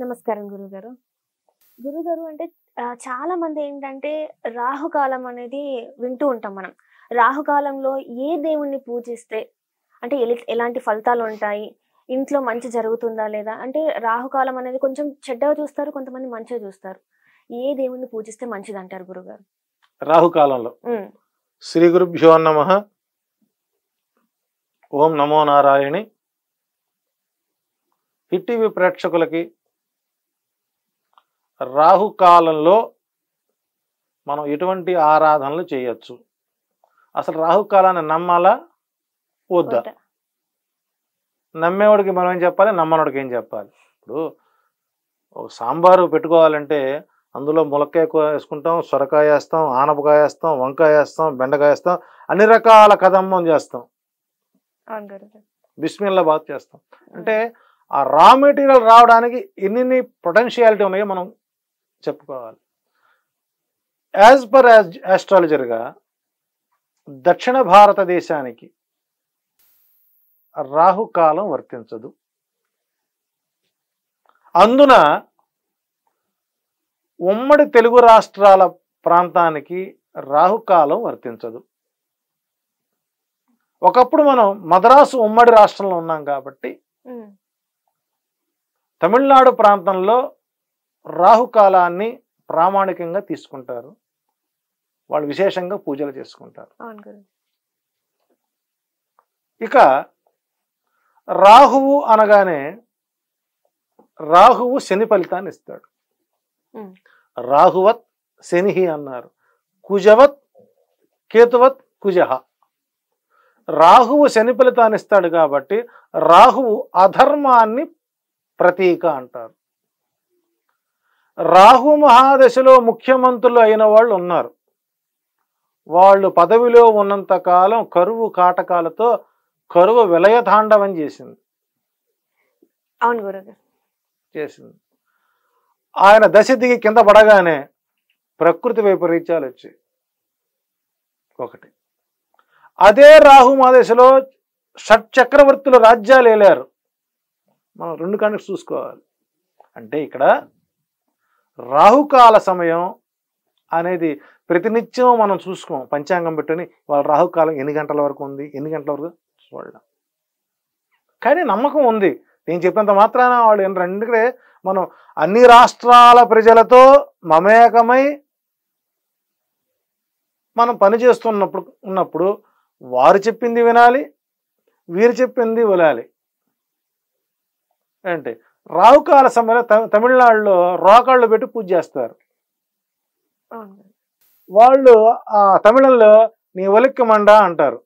నమస్కారం గురుగారు గురుగారు అంటే చాలా మంది ఏంటంటే రాహుకాలం అనేది వింటూ ఉంటాం మనం రాహుకాలంలో ఏ దేవుణ్ణి పూజిస్తే అంటే ఎలాంటి ఫలితాలు ఉంటాయి ఇంట్లో మంచి జరుగుతుందా లేదా అంటే రాహుకాలం అనేది కొంచెం చెడ్డగా చూస్తారు కొంతమంది మంచిగా చూస్తారు ఏ దేవుణ్ణి పూజిస్తే మంచిది అంటారు గురుగారు రాహుకాలంలో శ్రీ గురుభ్యో నమ ఓం నమో నారాయణి ఇటీవీ ప్రేక్షకులకి రాహుకాలంలో మనం ఎటువంటి ఆరాధనలు చేయొచ్చు అసలు రాహుకాలాన్ని నమ్మాలా వద్దా నమ్మేవాడికి మనం ఏం చెప్పాలి నమ్మనోడికి ఏం చెప్పాలి ఇప్పుడు సాంబారు పెట్టుకోవాలంటే అందులో ములక్కాయ వేసుకుంటాం సొరకాయ వేస్తాం ఆనపకాయ వేస్తాం వంకాయ వేస్తాం బెండకాయ వేస్తాం అన్ని రకాల కదమ్మం చేస్తాం బిస్మిల్లా బాత్ చేస్తాం అంటే ఆ రా మెటీరియల్ రావడానికి ఎన్ని పొటెన్షియాలిటీ ఉన్నాయో మనం చెప్పుకోవాలి యాజ్ పర్ యాస్ట్రాలజర్గా దక్షిణ భారతదేశానికి రాహుకాలం వర్తించదు అందున ఉమ్మడి తెలుగు రాష్ట్రాల ప్రాంతానికి రాహుకాలం వర్తించదు ఒకప్పుడు మనం మద్రాసు ఉమ్మడి రాష్ట్రంలో ఉన్నాం కాబట్టి తమిళనాడు ప్రాంతంలో రాహుకాలాన్ని ప్రామాణికంగా తీసుకుంటారు వాళ్ళు విశేషంగా పూజలు చేసుకుంటారు ఇక రాహువు అనగానే రాహువు శని ఫలితాన్ని ఇస్తాడు రాహువత్ శని అన్నారు కుజవత్ కేతువత్ కుజహ రాహువు శని ఫలితాన్ని ఇస్తాడు కాబట్టి రాహువు అధర్మాన్ని ప్రతీక అంటారు రాహు మహాదశలో ముఖ్యమంత్రులు అయిన వాళ్ళు ఉన్నారు వాళ్ళు పదవిలో ఉన్నంత కాలం కరువు కాటకాలతో కరువు విలయతాండవం చేసింది అవును చేసింది ఆయన దశ దిగి కింద పడగానే ప్రకృతి వైపరీత్యాలు వచ్చాయి ఒకటి అదే రాహు మహాదశలో షట్ చక్రవర్తులు రాజ్యాలు వేలారు మనం రెండు కనుక చూసుకోవాలి అంటే ఇక్కడ రాహుకాల సమయం అనేది ప్రతినిత్యం మనం చూసుకోం పంచాంగం పెట్టుని వాళ్ళ రాహుకాలం ఎన్ని గంటల వరకు ఉంది ఎన్ని గంటల వరకు చూడడం కానీ నమ్మకం ఉంది నేను చెప్పినంత మాత్రాన వాళ్ళు ఏంటంటే ఎందుకంటే మనం అన్ని రాష్ట్రాల ప్రజలతో మమేకమై మనం పనిచేస్తున్నప్పుడు ఉన్నప్పుడు వారు చెప్పింది వినాలి వీరు చెప్పింది వినాలి అంటే రావుకాల సమయంలో తమిళనాడులో రోకాళ్ళు పెట్టి పూజ చేస్తారు వాళ్ళు ఆ తమిళంలో నీ ఒలిక్క మండ అంటారు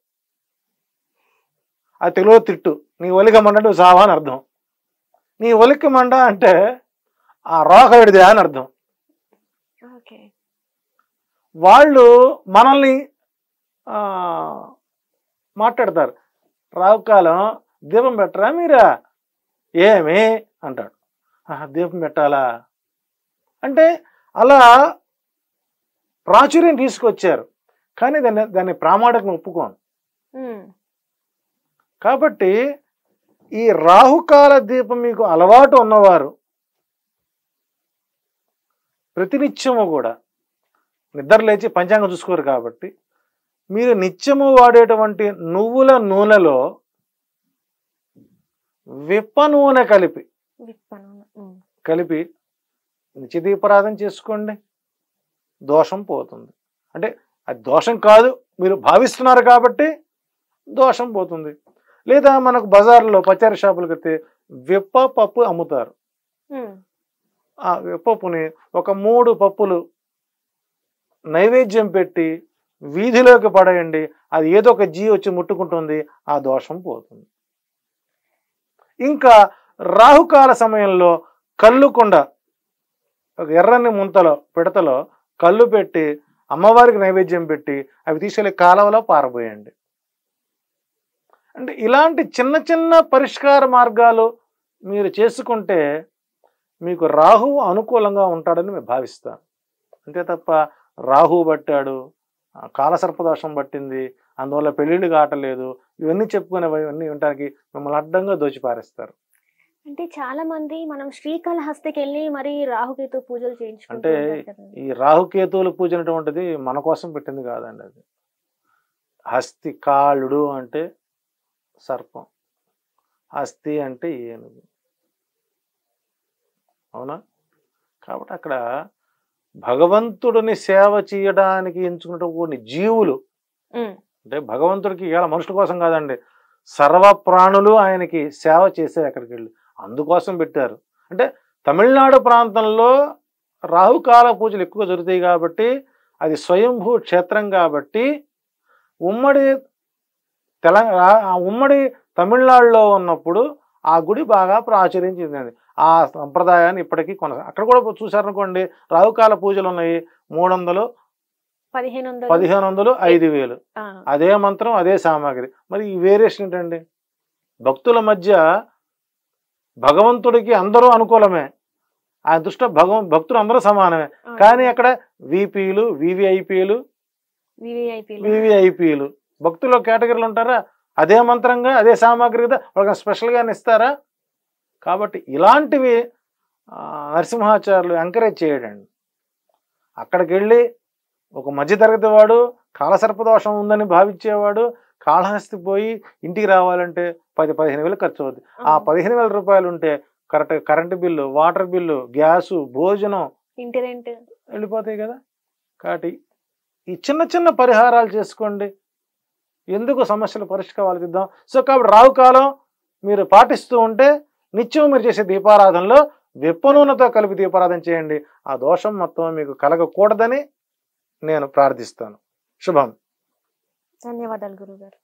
ఆ తెలుగు తిట్టు నీ ఒలిక మండ నువ్వు సావా అని అర్థం నీ ఒలిక మండ అంటే ఆ రోక విడిదే అని అర్థం వాళ్ళు మనల్ని మాట్లాడతారు రావుకాలం దీపం పెట్టరా మీరా ఏమి అంటాడు దీపం పెట్టాలా అంటే అలా ప్రాచుర్యం తీసుకొచ్చారు కానీ దాన్ని దాన్ని ప్రామాణికం ఒప్పుకోను కాబట్టి ఈ రాహుకాల దీపం మీకు అలవాటు ఉన్నవారు ప్రతినిత్యము కూడా నిద్ర లేచి పంచాంగం చూసుకోరు కాబట్టి మీరు నిత్యము వాడేటువంటి నువ్వుల నూనెలో విప్ప నూనె కలిపి కలిపి నిత్యదీపరాధన చేసుకోండి దోషం పోతుంది అంటే అది దోషం కాదు మీరు భావిస్తున్నారు కాబట్టి దోషం పోతుంది లేదా మనకు బజార్లో పచారీ షాపులకి వెళ్తే వెప్ప పప్పు అమ్ముతారు ఆ విప్పప్పుని ఒక మూడు పప్పులు నైవేద్యం పెట్టి వీధిలోకి పడేయండి అది ఏదో ఒక జీ వచ్చి ముట్టుకుంటుంది ఆ దోషం పోతుంది ఇంకా రాహుకాల సమయంలో కళ్ళుకొండ ఒక ఎర్రని ముంతలో పిడతలో కళ్ళు పెట్టి అమ్మవారికి నైవేద్యం పెట్టి అవి తీసుకెళ్ళి కాలంలో పారబోయండి అంటే ఇలాంటి చిన్న చిన్న పరిష్కార మార్గాలు మీరు చేసుకుంటే మీకు రాహు అనుకూలంగా ఉంటాడని మేము భావిస్తాం అంతే తప్ప రాహు పట్టాడు కాలసర్పదోషం పట్టింది అందువల్ల పెళ్ళిళ్ళు లేదు ఇవన్నీ చెప్పుకునేవన్నీ వినడానికి మిమ్మల్ని అడ్డంగా దోచిపారేస్తారు అంటే చాలా మంది మనం శ్రీకాళహస్తికి వెళ్ళి మరి రాహుకేతు పూజలు చేయించు అంటే ఈ రాహుకేతువుల పూజ అనేటువంటిది మన కోసం పెట్టింది కాదండి అది హస్తి కాళుడు అంటే సర్పం హస్తి అంటే ఏనుగు అవునా కాబట్టి అక్కడ భగవంతుడిని సేవ చేయడానికి కొన్ని జీవులు అంటే భగవంతుడికి ఇవాళ మనుషుల కోసం కాదండి సర్వ ప్రాణులు ఆయనకి సేవ చేసే అక్కడికి వెళ్ళి అందుకోసం పెట్టారు అంటే తమిళనాడు ప్రాంతంలో రాహుకాల పూజలు ఎక్కువ జరుగుతాయి కాబట్టి అది స్వయంభూ క్షేత్రం కాబట్టి ఉమ్మడి తెలంగాణ ఉమ్మడి తమిళనాడులో ఉన్నప్పుడు ఆ గుడి బాగా ప్రాచుర్యం చెందింది ఆ సంప్రదాయాన్ని ఇప్పటికీ కొన అక్కడ కూడా చూసారనుకోండి రాహుకాల పూజలు ఉన్నాయి మూడు వందలు పదిహేను వందలు ఐదు వేలు అదే మంత్రం అదే సామాగ్రి మరి ఈ వేరియేషన్ ఏంటండి భక్తుల మధ్య భగవంతుడికి అందరూ అనుకూలమే ఆ దృష్ట భగవ భక్తులు అందరూ సమానమే కానీ అక్కడ విపిలు వివిఐపీలు వివిఐపీలు భక్తులు కేటగిరీలు ఉంటారా అదే మంత్రంగా అదే సామాగ్రి వాళ్ళకి స్పెషల్గా ఇస్తారా కాబట్టి ఇలాంటివి నరసింహాచార్యులు ఎంకరేజ్ చేయడండి అక్కడికి వెళ్ళి ఒక మధ్యతరగతి వాడు కాలసర్పదోషం ఉందని భావించేవాడు కాళహస్తి పోయి ఇంటికి రావాలంటే పది పదిహేను వేలు ఖర్చు అవుతుంది ఆ పదిహేను వేల రూపాయలు ఉంటే correct current bill water bill gas భోజనం ఇంటి రెంట్ వెళ్ళిపోతాయి కదా కాబట్టి ఈ చిన్న చిన్న పరిహారాలు చేసుకోండి ఎందుకు సమస్యలు పరిష్కారాలు సో కాబట్టి రావు కాలం మీరు పాటిస్తూ ఉంటే నిత్యం మీరు చేసే దీపారాధనలో విప్పనూనెతో కలిపి దీపారాధన చేయండి ఆ దోషం మొత్తం మీకు కలగకూడదని నేను ప్రార్థిస్తాను శుభం ధన్యవాదాలు గురుగారు